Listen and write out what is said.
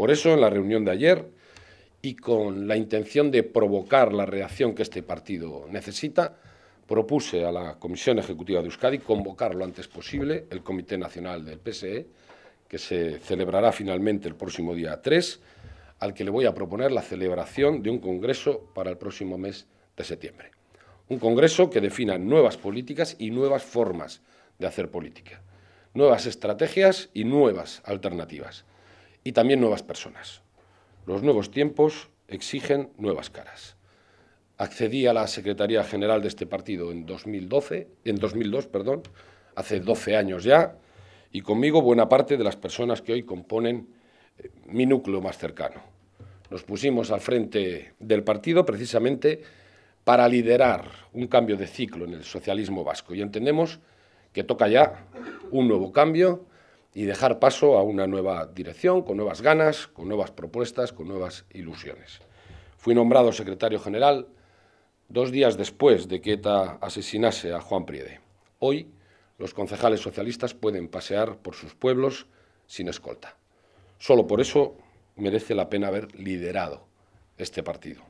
Por eso, en la reunión de ayer, y con la intención de provocar la reacción que este partido necesita, propuse a la Comisión Ejecutiva de Euskadi convocar lo antes posible el Comité Nacional del PSE, que se celebrará finalmente el próximo día 3, al que le voy a proponer la celebración de un congreso para el próximo mes de septiembre. Un congreso que defina nuevas políticas y nuevas formas de hacer política, nuevas estrategias y nuevas alternativas y también nuevas personas. Los nuevos tiempos exigen nuevas caras. Accedí a la Secretaría General de este partido en 2012, en 2002, perdón, hace 12 años ya, y conmigo buena parte de las personas que hoy componen eh, mi núcleo más cercano. Nos pusimos al frente del partido precisamente para liderar un cambio de ciclo en el socialismo vasco y entendemos que toca ya un nuevo cambio y dejar paso a una nueva dirección, con nuevas ganas, con nuevas propuestas, con nuevas ilusiones. Fui nombrado secretario general dos días después de que ETA asesinase a Juan Priede. Hoy los concejales socialistas pueden pasear por sus pueblos sin escolta. Solo por eso merece la pena haber liderado este partido.